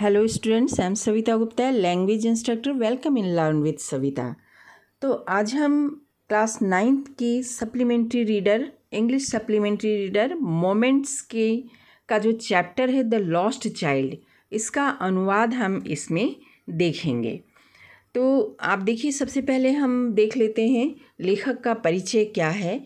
Hello students I am Savita Gupta language instructor welcome in learn with Savita तो आज हम class ninth की supplementary reader English supplementary reader moments के का जो चैप्टर है द लॉस्ट चाइल्ड इसका अनुवाद हम इसमें देखेंगे तो आप देखिए सबसे पहले हम देख लेते हैं लेखक का परिचय क्या है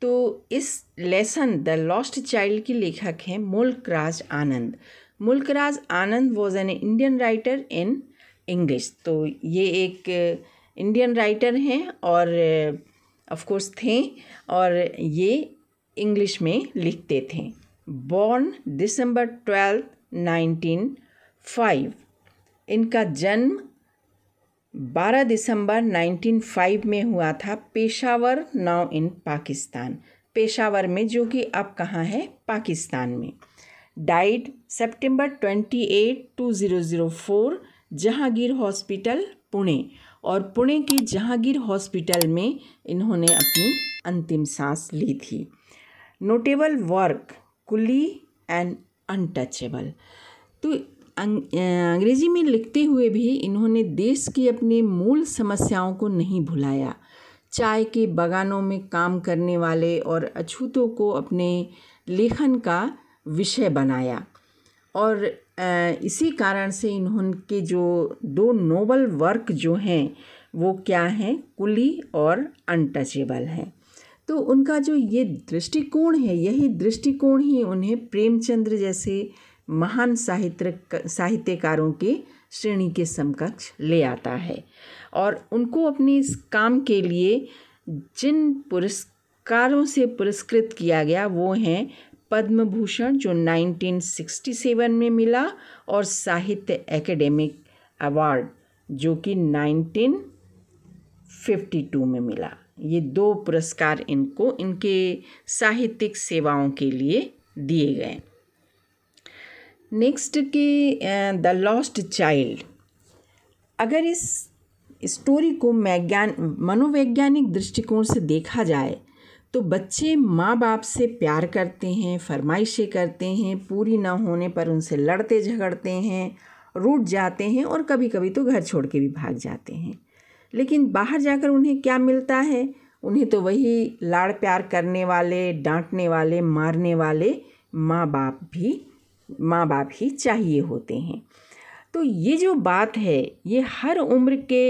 तो इस लेसन द लॉस्ट चाइल्ड की लेखक हैं Mulk Raj Anand Mulkraj Anand was an Indian writer in English तो ये एक इंडियन राइटर हैं और ऑफकोर्स थे और ये इंग्लिश में लिखते थे born December twelfth nineteen five इनका जन्म बारह दिसंबर फाइव में हुआ था पेशावर नाउ इन पाकिस्तान पेशावर में जो कि अब कहाँ है पाकिस्तान में September twenty eight two zero zero four Jahangir hospital Pune और पुणे के जहांगीर हॉस्पिटल में इन्होंने अपनी अंतिम सांस ली थी notable work Coolie and Untouchable तो अं-, अंग्रेजी में लिखते हुए भी इन्होंने देश की अपने मूल समस्याओं को नहीं भुलाया चाय के बागानों में काम करने वाले और अछूतों को अपने लेखन का विषय बनाया और इसी कारण से के जो दो नोबल वर्क जो हैं वो क्या हैं कुली और अनटचेबल हैं तो उनका जो ये दृष्टिकोण है यही दृष्टिकोण ही उन्हें प्रेमचंद्र जैसे महान साहित्य साहित्यकारों के श्रेणी के समकक्ष ले आता है और उनको अपने इस काम के लिए जिन पुरस्कारों से पुरस्कृत किया गया वो हैं पद्म भूषण जो 1967 में मिला और साहित्य एकेडमिक अवार्ड जो कि 1952 में मिला ये दो पुरस्कार इनको इनके साहित्यिक सेवाओं के लिए दिए गए नेक्स्ट के द लॉस्ट चाइल्ड अगर इस स्टोरी को मैज्ञान मनोवैज्ञानिक दृष्टिकोण से देखा जाए तो बच्चे माँ बाप से प्यार करते हैं फरमाइशें करते हैं पूरी ना होने पर उनसे लड़ते झगड़ते हैं रूठ जाते हैं और कभी कभी तो घर छोड़ के भी भाग जाते हैं लेकिन बाहर जाकर उन्हें क्या मिलता है उन्हें तो वही लाड़ प्यार करने वाले डांटने वाले मारने वाले माँ बाप भी माँ बाप ही चाहिए होते हैं तो ये जो बात है ये हर उम्र के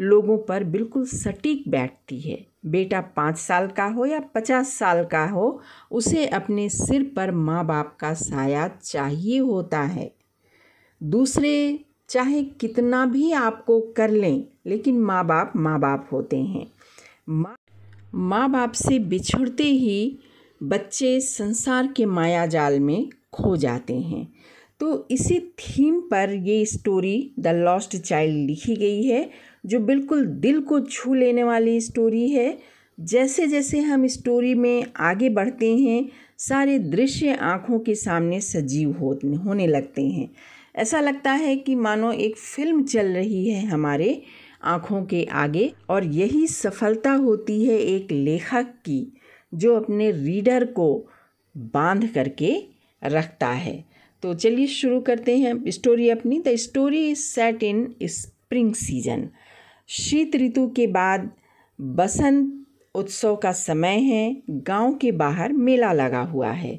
लोगों पर बिल्कुल सटीक बैठती है बेटा पाँच साल का हो या पचास साल का हो उसे अपने सिर पर माँ बाप का साया चाहिए होता है दूसरे चाहे कितना भी आपको कर लें लेकिन माँ बाप माँ बाप होते हैं माँ माँ बाप से बिछुड़ते ही बच्चे संसार के माया जाल में खो जाते हैं तो इसी थीम पर ये स्टोरी द लॉस्ट चाइल्ड लिखी गई है जो बिल्कुल दिल को छू लेने वाली स्टोरी है जैसे जैसे हम स्टोरी में आगे बढ़ते हैं सारे दृश्य आँखों के सामने सजीव हो होने लगते हैं ऐसा लगता है कि मानो एक फिल्म चल रही है हमारे आँखों के आगे और यही सफलता होती है एक लेखक की जो अपने रीडर को बांध करके रखता है तो चलिए शुरू करते हैं स्टोरी अपनी the story is set in spring season शीत ऋतु के बाद बसंत उत्सव का समय है गांव के बाहर मेला लगा हुआ है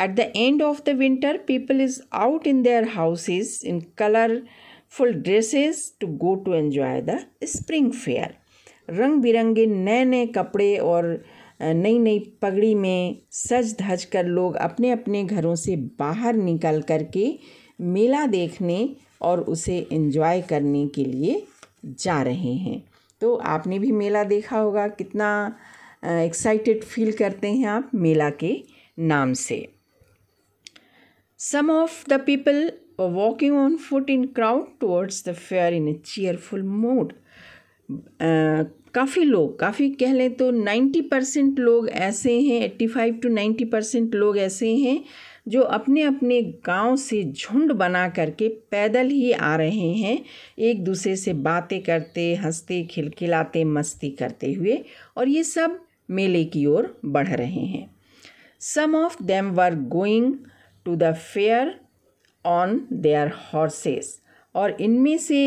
at the end of the winter people is out in their houses in colourful dresses to go to enjoy the spring fair रंग बिरंगे नए नए कपड़े और नई नई पगड़ी में सज धज कर लोग अपने अपने घरों से बाहर निकल कर के मेला देखने और उसे एंजॉय करने के लिए जा रहे हैं तो आपने भी मेला देखा होगा कितना एक्साइटेड फील करते हैं आप मेला के नाम से some of the people walking on foot in crowd towards the fair in a cheerful mood काफ़ी लोग काफ़ी कह लें तो नाइन्टी परसेंट लोग ऐसे हैं eighty five to ninety percent लोग ऐसे हैं जो अपने अपने गांव से झुंड बना करके पैदल ही आ रहे हैं एक दूसरे से बातें करते हंसते खिलखिलाते मस्ती करते हुए और ये सब मेले की ओर बढ़ रहे हैं some of them were going to the fair on their horses और इनमें से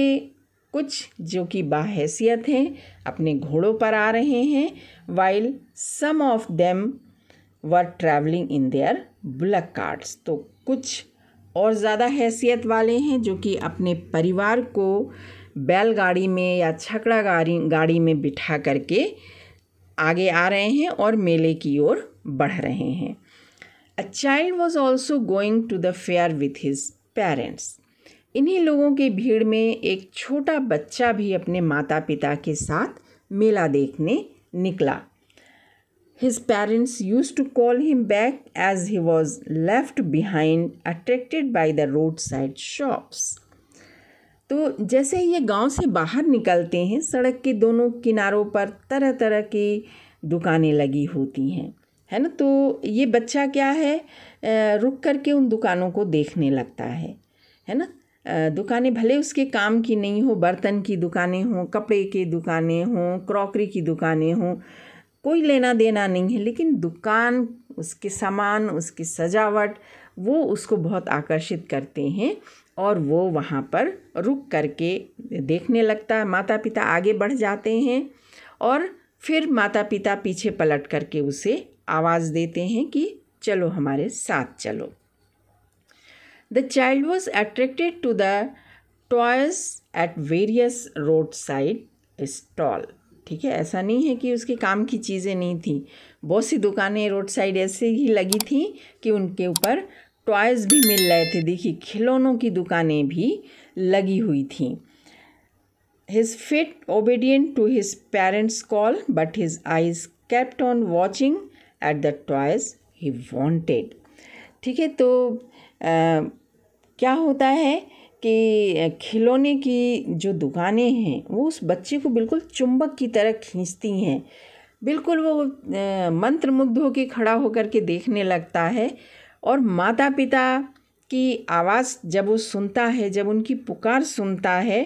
कुछ जो कि बाहैसियत हैं अपने घोड़ों पर आ रहे हैं while some of them were travelling in their bullock carts तो कुछ और ज़्यादा हैसियत वाले हैं जो कि अपने परिवार को बैलगाड़ी में या छकड़ा गाड़ी गाड़ी में बिठा करके आगे आ रहे हैं और मेले की ओर बढ़ रहे हैं a child was also going to the fair with his parents इन्हीं लोगों की भीड़ में एक छोटा बच्चा भी अपने माता पिता के साथ मेला देखने निकला His parents used to call him back as he was left behind, attracted by the roadside shops. तो जैसे ये गांव से बाहर निकलते हैं सड़क के दोनों किनारों पर तरह तरह की दुकानें लगी होती हैं है ना तो ये बच्चा क्या है रुक करके उन दुकानों को देखने लगता है है ना दुकानें भले उसके काम की नहीं हो बर्तन की दुकानें हों कपड़े की दुकानें हों क्रॉकरी की दुकानें हों कोई लेना देना नहीं है लेकिन दुकान उसके सामान उसकी सजावट वो उसको बहुत आकर्षित करते हैं और वो वहाँ पर रुक करके देखने लगता है माता पिता आगे बढ़ जाते हैं और फिर माता पिता पीछे पलट करके उसे आवाज़ देते हैं कि चलो हमारे साथ चलो the child was attracted to the toys at various roadside stall ठीक है ऐसा नहीं है कि उसके काम की चीज़ें नहीं थी बहुत सी दुकानें रोड साइड ऐसे ही लगी थी कि उनके ऊपर टॉयज़ भी मिल रहे थे देखिए खिलौनों की दुकानें भी लगी हुई थी his feet obedient to his parents call but his eyes kept on watching at the toys he wanted ठीक है तो आ, क्या होता है कि खिलौने की जो दुकानें हैं वो उस बच्चे को बिल्कुल चुंबक की तरह खींचती हैं बिल्कुल वो मंत्रमुग्ध होकर खड़ा होकर के देखने लगता है और माता पिता की आवाज़ जब वो सुनता है जब उनकी पुकार सुनता है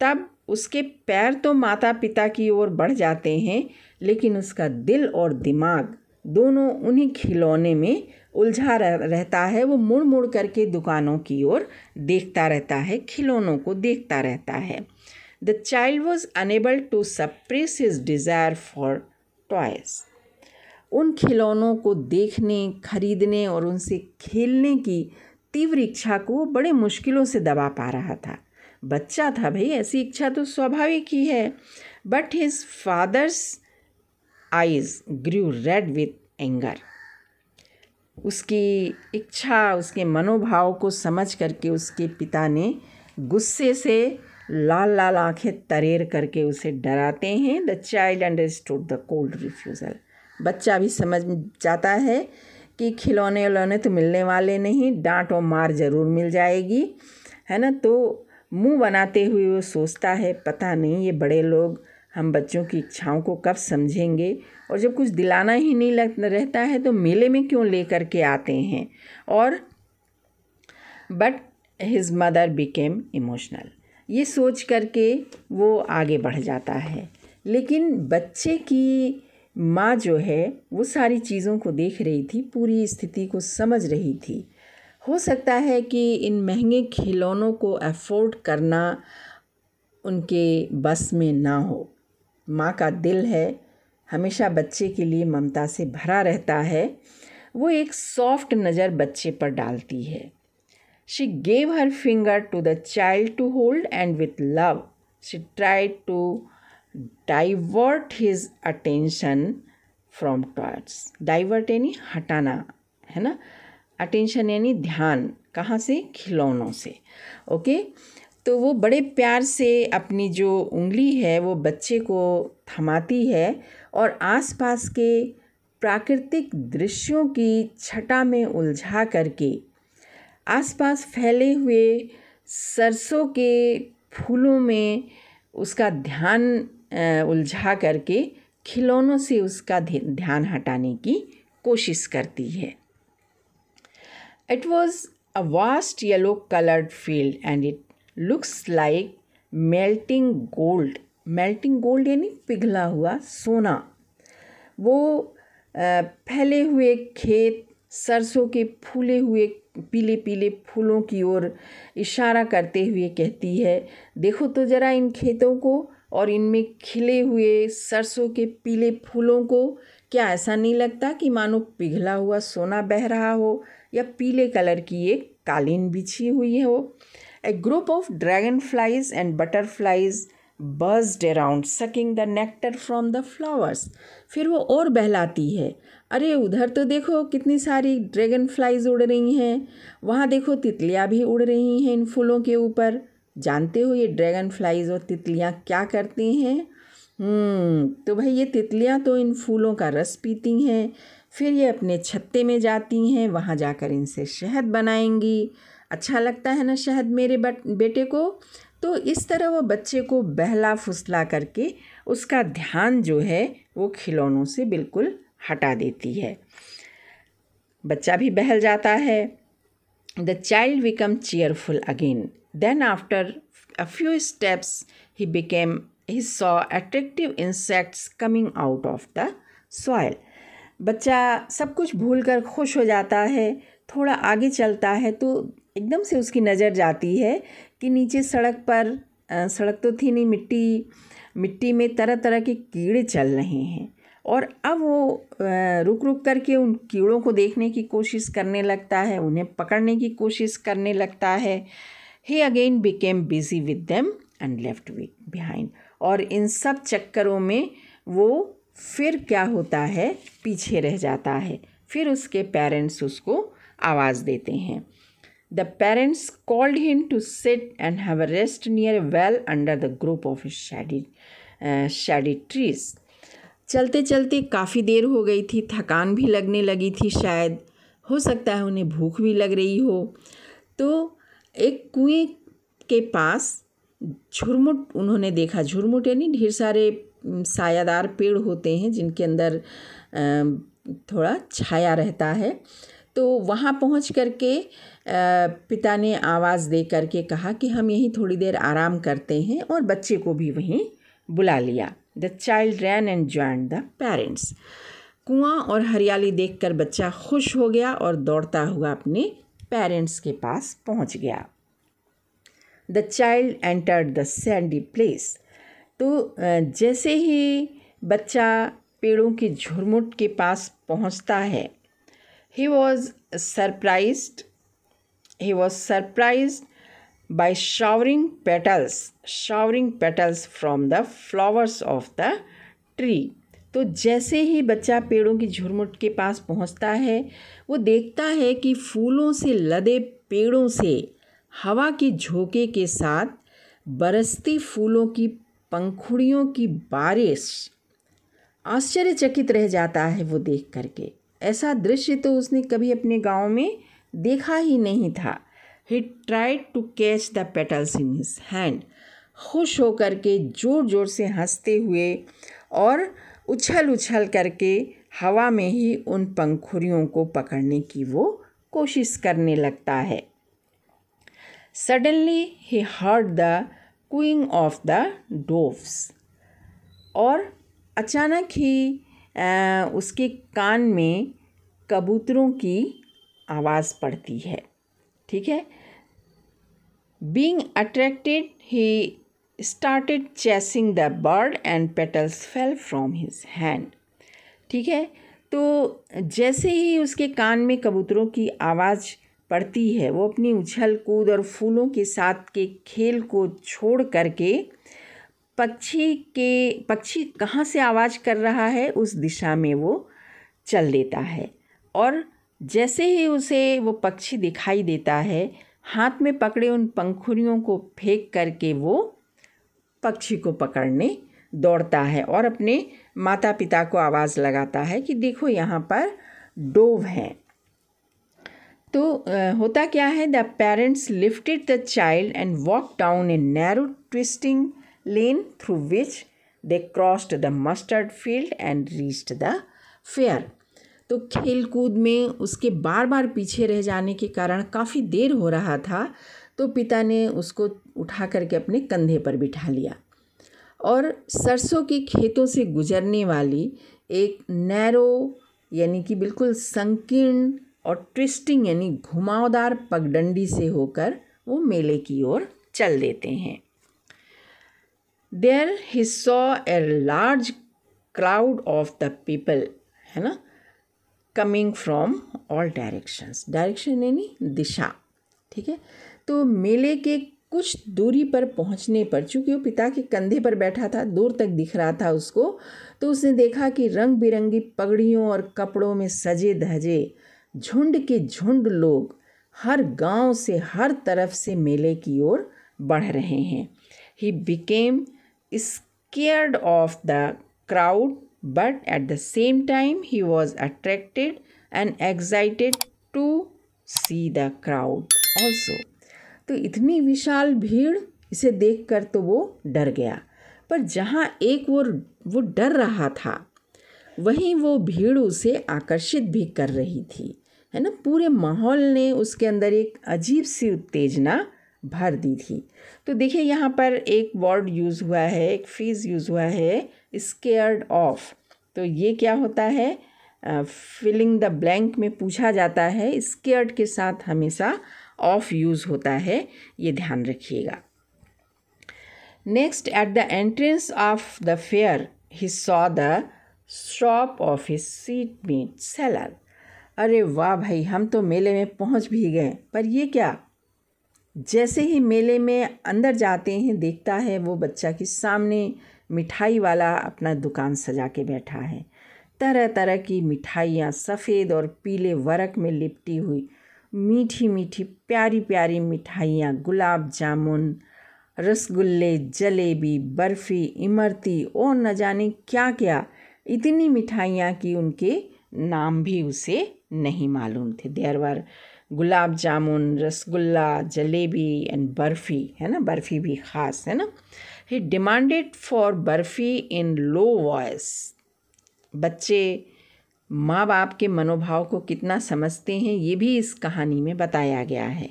तब उसके पैर तो माता पिता की ओर बढ़ जाते हैं लेकिन उसका दिल और दिमाग दोनों उन्हीं खिलौने में उलझा रह, रहता है वो मुड़ मुड़ करके दुकानों की ओर देखता रहता है खिलौनों को देखता रहता है the child was unable to suppress his desire for toys उन खिलौनों को देखने खरीदने और उनसे खेलने की तीव्र इच्छा को वो बड़े मुश्किलों से दबा पा रहा था बच्चा था भाई ऐसी इच्छा तो स्वाभाविक ही है but his father's eyes grew red with anger उसकी इच्छा उसके मनोभाव को समझ करके उसके पिता ने गुस्से से लाल लाल आंखें तरेर करके उसे डराते हैं the child understood the cold refusal बच्चा भी समझ जाता है कि खिलौने उलौने तो मिलने वाले नहीं डांट और मार ज़रूर मिल जाएगी है ना तो मुंह बनाते हुए वो सोचता है पता नहीं ये बड़े लोग हम बच्चों की इच्छाओं को कब समझेंगे और जब कुछ दिलाना ही नहीं लग रहता है तो मेले में क्यों ले करके के आते हैं और but his mother became emotional ये सोच करके वो आगे बढ़ जाता है लेकिन बच्चे की माँ जो है वो सारी चीज़ों को देख रही थी पूरी स्थिति को समझ रही थी हो सकता है कि इन महंगे खिलौनों को अफोर्ड करना उनके बस में ना हो माँ का दिल है हमेशा बच्चे के लिए ममता से भरा रहता है वो एक सॉफ्ट नज़र बच्चे पर डालती है she gave her finger to the child to hold and with love she try to divert his attention from torch divert यानी हटाना है ना अटेंशन यानी ध्यान कहाँ से खिलौनों से ओके okay? तो वो बड़े प्यार से अपनी जो उंगली है वो बच्चे को थमाती है और आसपास के प्राकृतिक दृश्यों की छटा में उलझा करके आसपास फैले हुए सरसों के फूलों में उसका ध्यान उलझा करके खिलौनों से उसका ध्यान हटाने की कोशिश करती है it was a vast yellow coloured field and it looks like melting gold melting gold यानी पिघला हुआ सोना वो फैले हुए खेत सरसों के फूले हुए पीले पीले फूलों की ओर इशारा करते हुए कहती है देखो तो ज़रा इन खेतों को और इनमें खिले हुए सरसों के पीले फूलों को क्या ऐसा नहीं लगता कि मानो पिघला हुआ सोना बह रहा हो या पीले कलर की एक कालीन बिछी हुई हो A group of dragonflies and butterflies buzzed around sucking the nectar from the flowers फिर वो और बहलाती है अरे उधर तो देखो कितनी सारी ड्रैगन फ्लाइज उड़ रही हैं वहाँ देखो तितलियाँ भी उड़ रही हैं इन फूलों के ऊपर जानते हो ये ड्रैगन फ्लाइज और तितलियाँ क्या करती हैं हम्म, तो भाई ये तितलियाँ तो इन फूलों का रस पीती हैं फिर ये अपने छत्ते में जाती हैं वहाँ जाकर इनसे शहद बनाएंगी अच्छा लगता है ना शायद मेरे बेटे को तो इस तरह वो बच्चे को बहला फुसला करके उसका ध्यान जो है वो खिलौनों से बिल्कुल हटा देती है बच्चा भी बहल जाता है the child become cheerful again then after a few steps he became he saw attractive insects coming out of the soil बच्चा सब कुछ भूल कर खुश हो जाता है थोड़ा आगे चलता है तो एकदम से उसकी नज़र जाती है कि नीचे सड़क पर सड़क तो थी नहीं मिट्टी मिट्टी में तरह तरह के कीड़े चल रहे हैं और अब वो रुक रुक करके उन कीड़ों को देखने की कोशिश करने लगता है उन्हें पकड़ने की कोशिश करने लगता है he again became busy with them and left behind और इन सब चक्करों में वो फिर क्या होता है पीछे रह जाता है फिर उसके पेरेंट्स उसको आवाज़ देते हैं The parents called him to sit and have a rest near a well under the group of shady, uh, shady trees. चलते चलते काफ़ी देर हो गई थी थकान भी लगने लगी थी शायद हो सकता है उन्हें भूख भी लग रही हो तो एक कुएं के पास झुरमुट उन्होंने देखा झुरमुट यानी ढेर सारे सायादार पेड़ होते हैं जिनके अंदर थोड़ा छाया रहता है तो वहाँ पहुँच करके के पिता ने आवाज़ दे करके कहा कि हम यहीं थोड़ी देर आराम करते हैं और बच्चे को भी वहीं बुला लिया the child ran and join the parents कुआं और हरियाली देखकर बच्चा खुश हो गया और दौड़ता हुआ अपने पेरेंट्स के पास पहुंच गया the child entered the sandy place तो जैसे ही बच्चा पेड़ों की झुरमुट के पास पहुंचता है he was surprised he was surprised by showering petals showering petals from the flowers of the tree तो जैसे ही बच्चा पेड़ों की झुरमुट के पास पहुंचता है वो देखता है कि फूलों से लदे पेड़ों से हवा के झोंके के साथ बरसती फूलों की पंखुड़ियों की बारिश आश्चर्यचकित रह जाता है वो देख करके ऐसा दृश्य तो उसने कभी अपने गांव में देखा ही नहीं था he tried to catch the petals in his hand खुश होकर के ज़ोर ज़ोर से हंसते हुए और उछल उछल करके हवा में ही उन पंखुरियों को पकड़ने की वो कोशिश करने लगता है suddenly he heard the cooing of the doves और अचानक ही आ, उसके कान में कबूतरों की आवाज़ पड़ती है ठीक है being attracted he started chasing the bird and petals fell from his hand ठीक है तो जैसे ही उसके कान में कबूतरों की आवाज़ पड़ती है वो अपनी उछल कूद और फूलों के साथ के खेल को छोड़ करके पक्षी के पक्षी कहाँ से आवाज़ कर रहा है उस दिशा में वो चल देता है और जैसे ही उसे वो पक्षी दिखाई देता है हाथ में पकड़े उन पंखुड़ियों को फेंक करके वो पक्षी को पकड़ने दौड़ता है और अपने माता पिता को आवाज़ लगाता है कि देखो यहाँ पर डोव हैं तो होता क्या है the parents lifted the child and walk down a narrow twisting lane through which they crossed the mustard field and reached the fair तो खेल कूद में उसके बार बार पीछे रह जाने के कारण काफ़ी देर हो रहा था तो पिता ने उसको उठा करके अपने कंधे पर बिठा लिया और सरसों के खेतों से गुजरने वाली एक नैरो यानी कि बिल्कुल संकीर्ण और ट्विस्टिंग यानी घुमावदार पगडंडी से होकर वो मेले की ओर चल देते हैं there he saw a large crowd of the people है ना coming from all directions direction यानी दिशा ठीक है तो मेले के कुछ दूरी पर पहुंचने पर चूंकि वो पिता के कंधे पर बैठा था दूर तक दिख रहा था उसको तो उसने देखा कि रंग बिरंगी पगड़ियों और कपड़ों में सजे धजे झुंड के झुंड लोग हर गांव से हर तरफ से मेले की ओर बढ़ रहे हैं he became scared of the crowd but at the same time he was attracted and excited to see the crowd also तो इतनी विशाल भीड़ इसे देखकर तो वो डर गया पर जहाँ एक वो वो डर रहा था वहीं वो भीड़ उसे आकर्षित भी कर रही थी है ना पूरे माहौल ने उसके अंदर एक अजीब सी उत्तेजना भर दी थी तो देखिए यहाँ पर एक वर्ड यूज़ हुआ है एक फ्रीज यूज़ हुआ है स्केयर्ड ऑफ तो ये क्या होता है फिलिंग द ब्लैंक में पूछा जाता है स्केयर्ड के साथ हमेशा ऑफ यूज़ होता है ये ध्यान रखिएगा next at the entrance of the fair he saw the shop of his sweetmeat seller अरे वाह भाई हम तो मेले में पहुंच भी गए पर ये क्या जैसे ही मेले में अंदर जाते हैं देखता है वो बच्चा कि सामने मिठाई वाला अपना दुकान सजा के बैठा है तरह तरह की मिठाइयाँ सफ़ेद और पीले वरक में लिपटी हुई मीठी मीठी प्यारी प्यारी मिठाइयाँ गुलाब जामुन रसगुल्ले जलेबी बर्फ़ी इमरती और न जाने क्या क्या इतनी मिठाइयाँ कि उनके नाम भी उसे नहीं मालूम थे there were gulab jamun rasgulla jalebi and barfi है ना बर्फ़ी भी ख़ास है ना he demanded for barfi in low voice बच्चे माँ बाप के मनोभाव को कितना समझते हैं ये भी इस कहानी में बताया गया है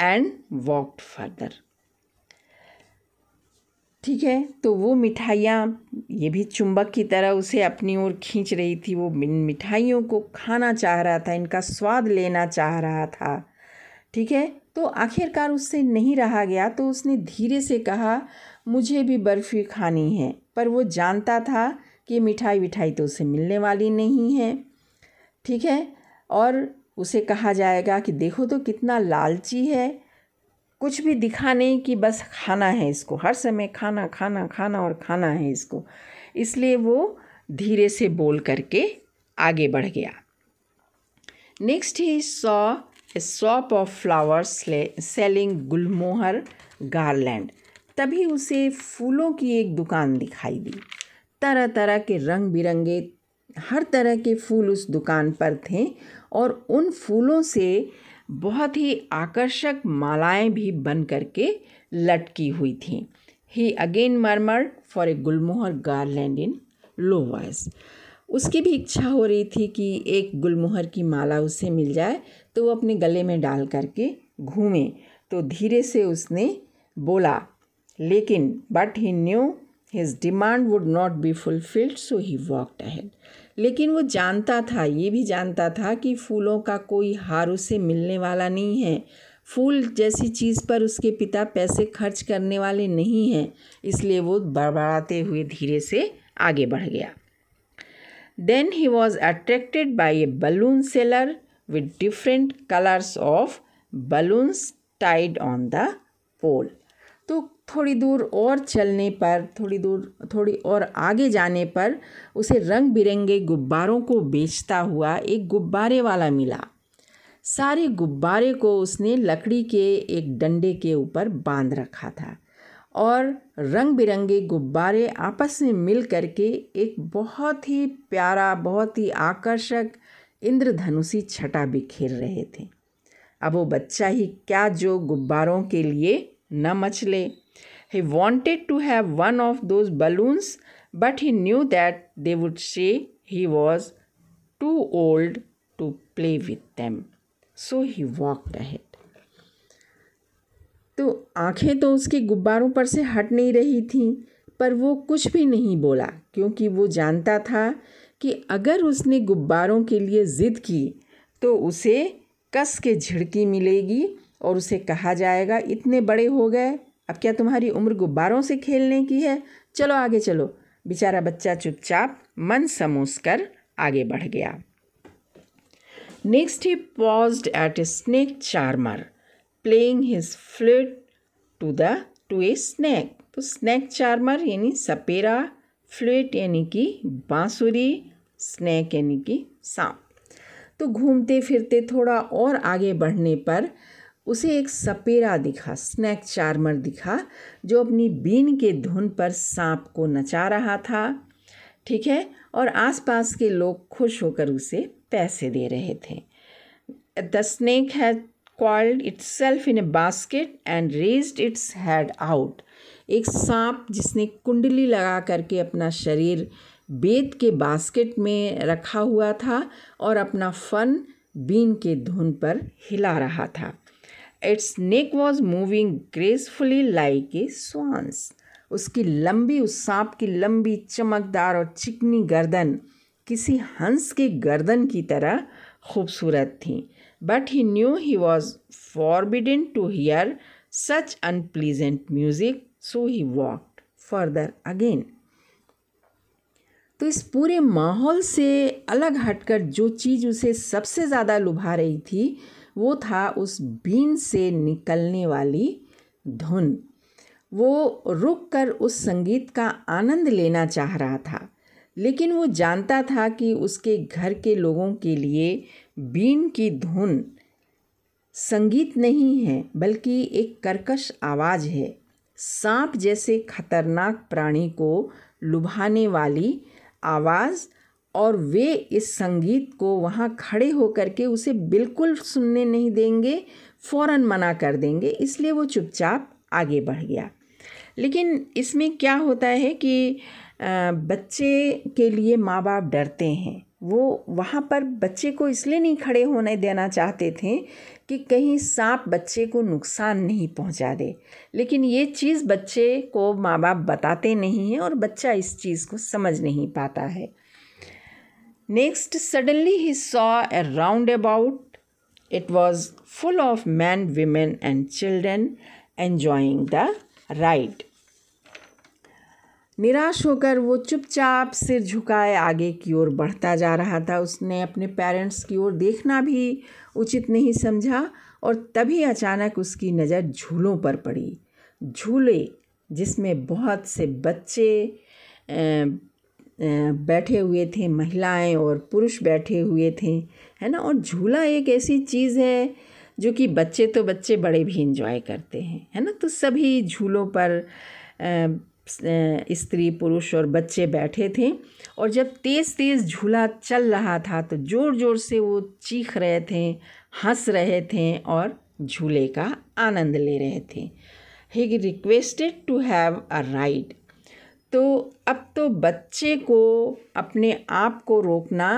एंड वॉकड फर्दर ठीक है तो वो मिठाइयाँ ये भी चुंबक की तरह उसे अपनी ओर खींच रही थी वो इन मिठाइयों को खाना चाह रहा था इनका स्वाद लेना चाह रहा था ठीक है तो आखिरकार उससे नहीं रहा गया तो उसने धीरे से कहा मुझे भी बर्फ़ी खानी है पर वो जानता था कि मिठाई विठाई तो उसे मिलने वाली नहीं है ठीक है और उसे कहा जाएगा कि देखो तो कितना लालची है कुछ भी दिखा नहीं कि बस खाना है इसको हर समय खाना खाना खाना और खाना है इसको इसलिए वो धीरे से बोल करके आगे बढ़ गया next he saw a shop of flowers selling gulmohar garland तभी उसे फूलों की एक दुकान दिखाई दी तरह तरह के रंग बिरंगे हर तरह के फूल उस दुकान पर थे और उन फूलों से बहुत ही आकर्षक मालाएं भी बन करके लटकी हुई थीं he again murmur for a gulmohar garland in low voice उसकी भी इच्छा हो रही थी कि एक गुलमोहर की माला उसे मिल जाए तो वो अपने गले में डाल करके घूमे तो धीरे से उसने बोला लेकिन but he knew his demand would not be fulfilled so he walked ahead लेकिन वो जानता था ये भी जानता था कि फूलों का कोई हार उसे मिलने वाला नहीं है फूल जैसी चीज़ पर उसके पिता पैसे खर्च करने वाले नहीं हैं इसलिए वो बड़बड़ाते हुए धीरे से आगे बढ़ गया then he was attracted by a balloon seller with different colours of balloons tied on the pole तो थोड़ी दूर और चलने पर थोड़ी दूर थोड़ी और आगे जाने पर उसे रंग बिरंगे गुब्बारों को बेचता हुआ एक गुब्बारे वाला मिला सारे गुब्बारे को उसने लकड़ी के एक डंडे के ऊपर बांध रखा था और रंग बिरंगे गुब्बारे आपस में मिल करके एक बहुत ही प्यारा बहुत ही आकर्षक इंद्रधनुषी छटा बिखेर रहे थे अब वो बच्चा ही क्या जो गुब्बारों के लिए न मचले He wanted to have one of those balloons, but he knew that they would say he was too old to play with them. So he walked ahead. तो आंखें तो उसके गुब्बारों पर से हट नहीं रही थीं पर वो कुछ भी नहीं बोला क्योंकि वो जानता था कि अगर उसने गुब्बारों के लिए ज़िद की तो उसे कस के झिड़की मिलेगी और उसे कहा जाएगा इतने बड़े हो गए अब क्या तुम्हारी उम्र गुब्बारों से खेलने की है चलो आगे चलो बेचारा बच्चा चुपचाप मन समूस कर आगे बढ़ गया next he paused at a snake charmer playing his flute to the to a snake तो स्नैक चार्मर यानी सपेरा फ्लूट यानी कि बाँसुरी स्नैक यानी कि सांप तो घूमते फिरते थोड़ा और आगे बढ़ने पर उसे एक सपेरा दिखा स्नैक चार्मर दिखा जो अपनी बीन के धुन पर सांप को नचा रहा था ठीक है और आसपास के लोग खुश होकर उसे पैसे दे रहे थे द स्नैक है coiled itself in a basket and raised its head out एक सांप जिसने कुंडली लगा करके अपना शरीर बेत के बास्केट में रखा हुआ था और अपना फन बीन के धुन पर हिला रहा था its neck was moving gracefully like a swans उसकी लंबी उस सांप की लंबी चमकदार और चिकनी गर्दन किसी हंस के गर्दन की तरह खूबसूरत थी but he knew he was forbidden to hear such unpleasant music so he walked further again तो इस पूरे माहौल से अलग हटकर जो चीज़ उसे सबसे ज़्यादा लुभा रही थी वो था उस बीन से निकलने वाली धुन वो रुक कर उस संगीत का आनंद लेना चाह रहा था लेकिन वो जानता था कि उसके घर के लोगों के लिए बीन की धुन संगीत नहीं है बल्कि एक कर्कश आवाज़ है सांप जैसे खतरनाक प्राणी को लुभाने वाली आवाज़ और वे इस संगीत को वहाँ खड़े होकर के उसे बिल्कुल सुनने नहीं देंगे फ़ौरन मना कर देंगे इसलिए वो चुपचाप आगे बढ़ गया लेकिन इसमें क्या होता है कि बच्चे के लिए माँ बाप डरते हैं वो वहाँ पर बच्चे को इसलिए नहीं खड़े होने देना चाहते थे कि कहीं सांप बच्चे को नुकसान नहीं पहुँचा दे लेकिन ये चीज़ बच्चे को माँ बाप बताते नहीं हैं और बच्चा इस चीज़ को समझ नहीं पाता है Next, suddenly he saw a roundabout. It was full of men, women, and children enjoying the ride. निराश होकर वो चुपचाप सिर झुकाए आगे की ओर बढ़ता जा रहा था उसने अपने पेरेंट्स की ओर देखना भी उचित नहीं समझा और तभी अचानक उसकी नज़र झूलों पर पड़ी झूले जिसमें बहुत से बच्चे बैठे हुए थे महिलाएं और पुरुष बैठे हुए थे है ना और झूला एक ऐसी चीज़ है जो कि बच्चे तो बच्चे बड़े भी इंजॉय करते हैं है ना तो सभी झूलों पर स्त्री पुरुष और बच्चे बैठे थे और जब तेज़ तेज़ झूला चल रहा था तो ज़ोर ज़ोर से वो चीख रहे थे हंस रहे थे और झूले का आनंद ले रहे थे he requested to have a ride तो अब तो बच्चे को अपने आप को रोकना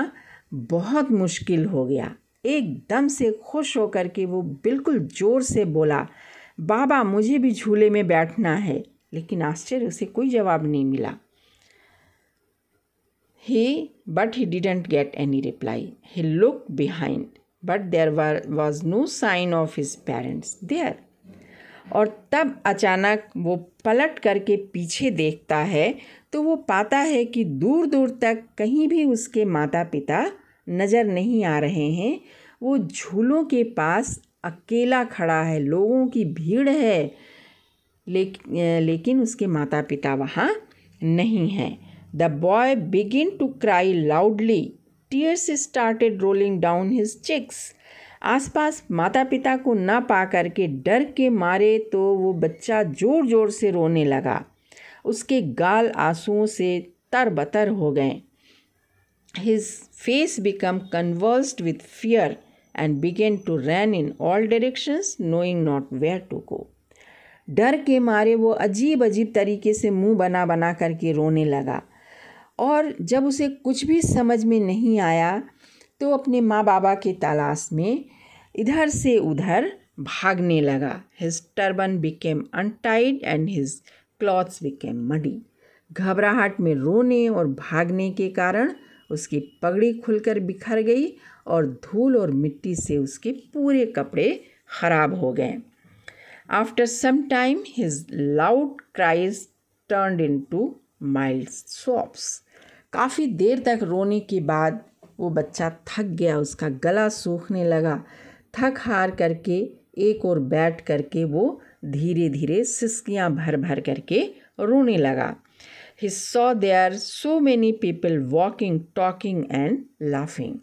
बहुत मुश्किल हो गया एकदम से खुश होकर के वो बिल्कुल ज़ोर से बोला बाबा मुझे भी झूले में बैठना है लेकिन आश्चर्य से कोई जवाब नहीं मिला he but he didn't get any reply he look behind but there was no sign of his parents there और तब अचानक वो पलट करके पीछे देखता है तो वो पाता है कि दूर दूर तक कहीं भी उसके माता पिता नज़र नहीं आ रहे हैं वो झूलों के पास अकेला खड़ा है लोगों की भीड़ है लेक, लेकिन उसके माता पिता वहाँ नहीं हैं the boy begin to cry loudly tears started rolling down his cheeks आसपास माता पिता को ना पा करके डर के मारे तो वो बच्चा ज़ोर ज़ोर से रोने लगा उसके गाल आंसुओं से तर बतर हो गए his face become convulsed with fear and began to run in all directions knowing not where to go डर के मारे वो अजीब अजीब तरीके से मुंह बना बना करके रोने लगा और जब उसे कुछ भी समझ में नहीं आया तो अपने माँ बाबा के तलाश में इधर से उधर भागने लगा his turban became untied and his clothes became muddy घबराहट में रोने और भागने के कारण उसकी पगड़ी खुलकर बिखर गई और धूल और मिट्टी से उसके पूरे कपड़े खराब हो गए after some time his loud cries turn into mild sobs काफ़ी देर तक रोने के बाद वो बच्चा थक गया उसका गला सूखने लगा थक हार करके एक और बैठ करके वो धीरे धीरे सिसकियाँ भर भर करके रोने लगा he saw there so many people walking talking and laughing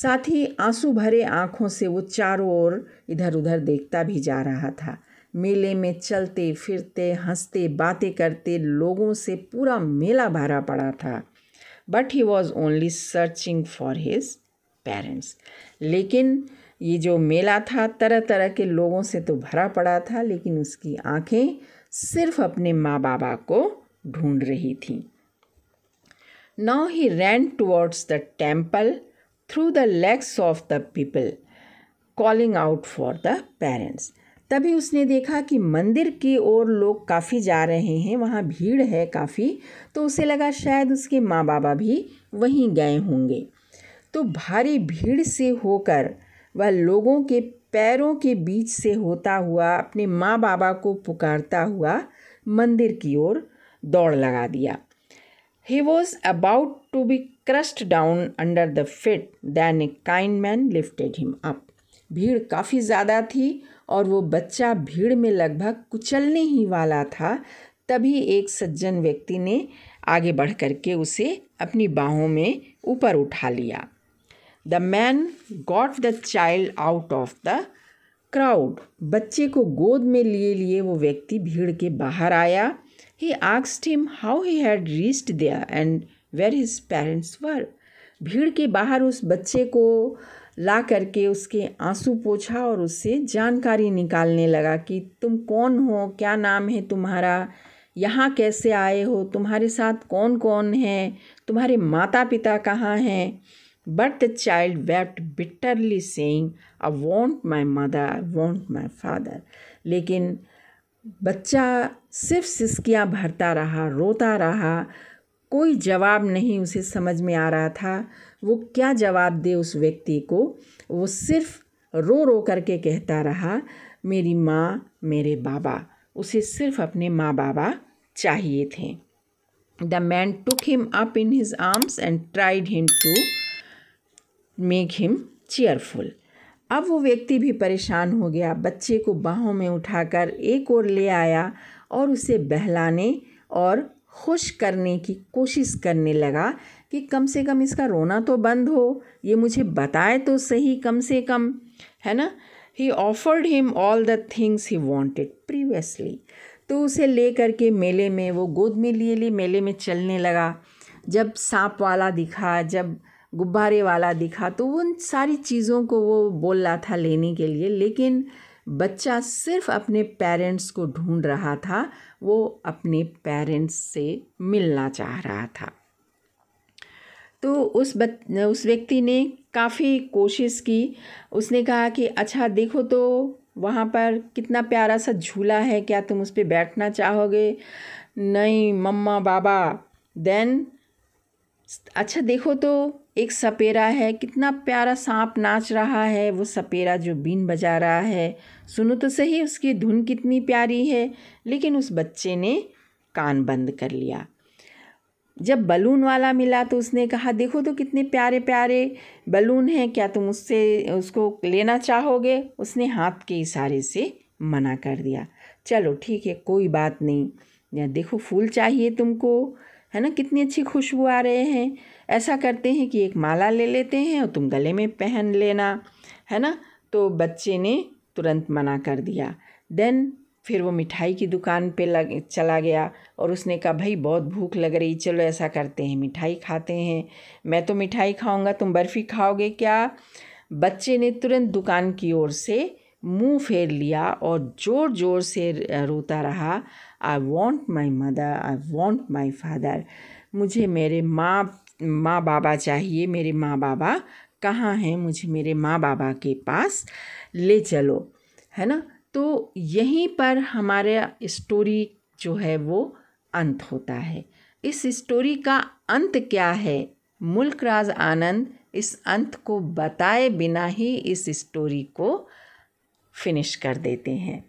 साथ ही आंसू भरे आँखों से वो चारों ओर इधर उधर देखता भी जा रहा था मेले में चलते फिरते हंसते बातें करते लोगों से पूरा मेला भरा पड़ा था but he was only searching for his parents लेकिन ये जो मेला था तरह तरह के लोगों से तो भरा पड़ा था लेकिन उसकी आंखें सिर्फ अपने माँ बाबा को ढूंढ रही थीं now he ran towards the temple through the legs of the people calling out for the parents तभी उसने देखा कि मंदिर की ओर लोग काफ़ी जा रहे हैं वहाँ भीड़ है काफ़ी तो उसे लगा शायद उसके माँ बाबा भी वहीं गए होंगे तो भारी भीड़ से होकर वह लोगों के पैरों के बीच से होता हुआ अपने माँ बाबा को पुकारता हुआ मंदिर की ओर दौड़ लगा दिया he was about to be crushed down under the feet then a kind man lifted him up भीड़ काफ़ी ज़्यादा थी और वो बच्चा भीड़ में लगभग कुचलने ही वाला था तभी एक सज्जन व्यक्ति ने आगे बढ़ करके उसे अपनी बाहों में ऊपर उठा लिया the man got the child out of the crowd बच्चे को गोद में लिए लिए वो व्यक्ति भीड़ के बाहर आया ही आक्स्ट him how he had reached there and where his parents were भीड़ के बाहर उस बच्चे को ला करके उसके आंसू पोछा और उससे जानकारी निकालने लगा कि तुम कौन हो क्या नाम है तुम्हारा यहाँ कैसे आए हो तुम्हारे साथ कौन कौन है तुम्हारे माता पिता कहाँ हैं but the child wept bitterly saying I want my mother I want my father लेकिन बच्चा सिर्फ सिसकियाँ भरता रहा रोता रहा कोई जवाब नहीं उसे समझ में आ रहा था वो क्या जवाब दे उस व्यक्ति को वो सिर्फ रो रो करके कहता रहा मेरी माँ मेरे बाबा उसे सिर्फ अपने माँ बाबा चाहिए थे the man took him up in his arms and tried him to make him cheerful अब वो व्यक्ति भी परेशान हो गया बच्चे को बाहों में उठाकर एक और ले आया और उसे बहलाने और खुश करने की कोशिश करने लगा कि कम से कम इसका रोना तो बंद हो ये मुझे बताए तो सही कम से कम है ना he offered him all the things he wanted previously तो उसे ले करके मेले में वो गोद में लिए लिए मेले में चलने लगा जब सांप वाला दिखा जब गुब्बारे वाला दिखा तो उन सारी चीज़ों को वो बोल रहा था लेने के लिए लेकिन बच्चा सिर्फ अपने पेरेंट्स को ढूंढ रहा था वो अपने पेरेंट्स से मिलना चाह रहा था तो उस बत उस व्यक्ति ने काफ़ी कोशिश की उसने कहा कि अच्छा देखो तो वहाँ पर कितना प्यारा सा झूला है क्या तुम उस पर बैठना चाहोगे नहीं मम्मा बाबा देन अच्छा देखो तो एक सपेरा है कितना प्यारा सांप नाच रहा है वो सपेरा जो बीन बजा रहा है सुनो तो सही उसकी धुन कितनी प्यारी है लेकिन उस बच्चे ने कान बंद कर लिया जब बलून वाला मिला तो उसने कहा देखो तो कितने प्यारे प्यारे बलून हैं क्या तुम उससे उसको लेना चाहोगे उसने हाथ के इशारे से मना कर दिया चलो ठीक है कोई बात नहीं या देखो फूल चाहिए तुमको है ना कितनी अच्छी खुशबू आ रहे हैं ऐसा करते हैं कि एक माला ले लेते हैं और तुम गले में पहन लेना है ना तो बच्चे ने तुरंत मना कर दिया देन फिर वो मिठाई की दुकान पे लग चला गया और उसने कहा भाई बहुत भूख लग रही चलो ऐसा करते हैं मिठाई खाते हैं मैं तो मिठाई खाऊंगा तुम बर्फ़ी खाओगे क्या बच्चे ने तुरंत दुकान की ओर से मुंह फेर लिया और ज़ोर ज़ोर से रोता रहा I want my mother I want my father मुझे मेरे माँ माँ बाबा चाहिए मेरे माँ बाबा कहाँ हैं मुझे मेरे माँ बाबा के पास ले चलो है ना तो यहीं पर हमारे स्टोरी जो है वो अंत होता है इस स्टोरी का अंत क्या है मुल्कराज आनंद इस अंत को बताए बिना ही इस स्टोरी को फिनिश कर देते हैं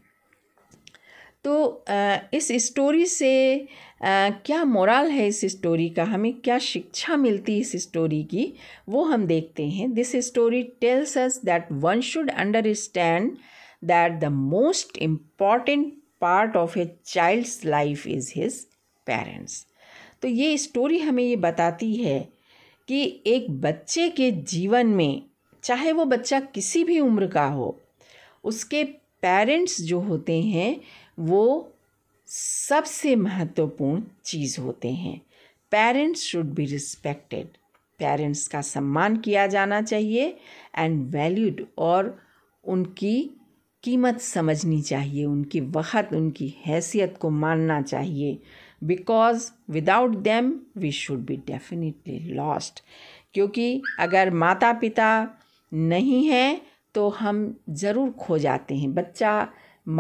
तो इस स्टोरी से क्या मोरल है इस स्टोरी का हमें क्या शिक्षा मिलती है इस स्टोरी की वो हम देखते हैं this story tells us that one should understand that the most important part of a child's life is his parents तो ये स्टोरी हमें ये बताती है कि एक बच्चे के जीवन में चाहे वो बच्चा किसी भी उम्र का हो उसके पेरेंट्स जो होते हैं वो सबसे महत्वपूर्ण चीज़ होते हैं parents should be respected parents का सम्मान किया जाना चाहिए एंड वैल्यूड और उनकी कीमत समझनी चाहिए उनकी वक़्त उनकी हैसियत को मानना चाहिए because without them we should be definitely lost क्योंकि अगर माता पिता नहीं हैं तो हम ज़रूर खो जाते हैं बच्चा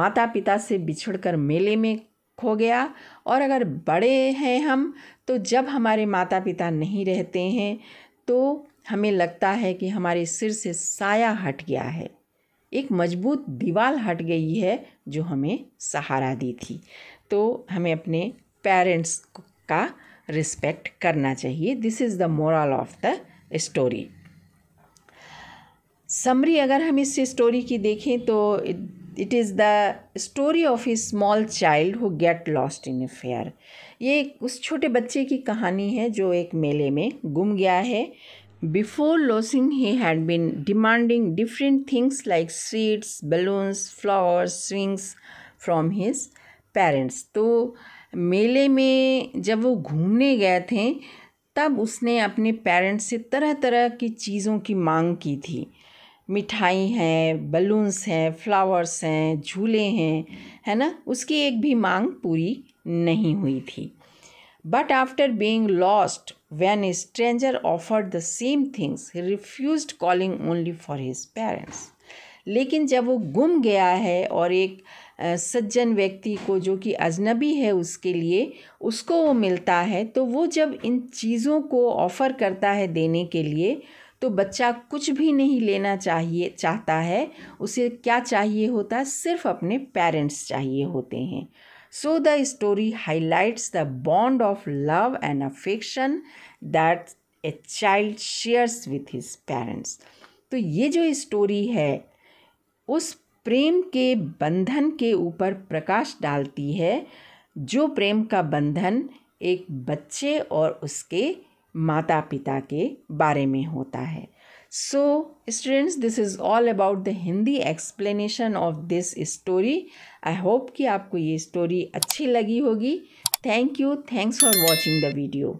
माता पिता से बिछड़कर मेले में खो गया और अगर बड़े हैं हम तो जब हमारे माता पिता नहीं रहते हैं तो हमें लगता है कि हमारे सिर से साया हट गया है एक मजबूत दीवार हट गई है जो हमें सहारा दी थी तो हमें अपने पेरेंट्स का रिस्पेक्ट करना चाहिए this is the moral of the story summary अगर हम इस स्टोरी की देखें तो it is the story of a small child who get lost in a fair ये उस छोटे बच्चे की कहानी है जो एक मेले में गुम गया है Before losing, he had been demanding different things like sweets, balloons, flowers, swings from his parents. तो मेले में जब वो घूमने गए थे तब उसने अपने पेरेंट्स से तरह तरह की चीज़ों की मांग की थी मिठाई है बलून्स हैं फ्लावर्स हैं झूले हैं है ना उसकी एक भी मांग पूरी नहीं हुई थी But after being lost, when a stranger offered the same things, he refused calling only for his parents. लेकिन जब वो गुम गया है और एक सज्जन व्यक्ति को जो कि अजनबी है उसके लिए उसको वो मिलता है तो वो जब इन चीज़ों को ऑफ़र करता है देने के लिए तो बच्चा कुछ भी नहीं लेना चाहिए चाहता है उसे क्या चाहिए होता है सिर्फ अपने पेरेंट्स चाहिए होते हैं So the story highlights the bond of love and affection that a child shares with his parents. तो ये जो स्टोरी है उस प्रेम के बंधन के ऊपर प्रकाश डालती है जो प्रेम का बंधन एक बच्चे और उसके माता पिता के बारे में होता है so students this is all about the Hindi explanation of this story I hope कि आपको ये स्टोरी अच्छी लगी होगी thank you thanks for watching the video